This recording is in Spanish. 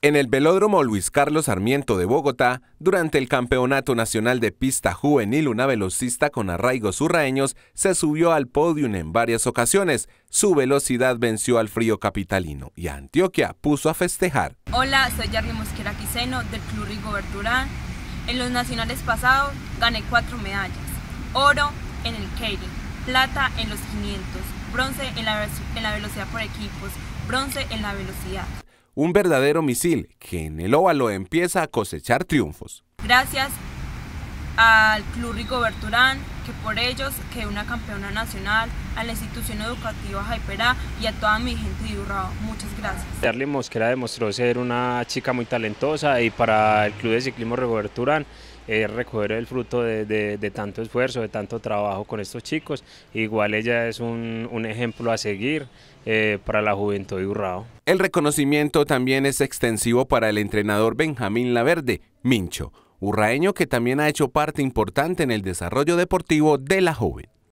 En el velódromo Luis Carlos Sarmiento de Bogotá, durante el Campeonato Nacional de Pista Juvenil, una velocista con arraigos urraeños se subió al podium en varias ocasiones. Su velocidad venció al frío capitalino y a Antioquia puso a festejar. Hola, soy Jarry Mosquera Quiseno del Club Rigobert Urán. En los nacionales pasados gané cuatro medallas. Oro en el Kering, plata en los 500, bronce en la velocidad por equipos, bronce en la velocidad un verdadero misil que en el óvalo empieza a cosechar triunfos. Gracias al Club Rigoberto Urán, que por ellos que una campeona nacional, a la institución educativa Jaiperá y a toda mi gente de Urrao. Muchas gracias. Darle Mosquera demostró ser una chica muy talentosa y para el Club de Ciclismo Rigoberto Urán eh, recoger el fruto de, tanto esfuerzo, de tanto trabajo con estos chicos. Igual ella es un, ejemplo a seguir eh, para la juventud de Urrao. El reconocimiento también es extensivo para el entrenador Benjamín Laverde, Mincho urraeño que también ha hecho parte importante en el desarrollo deportivo de la joven.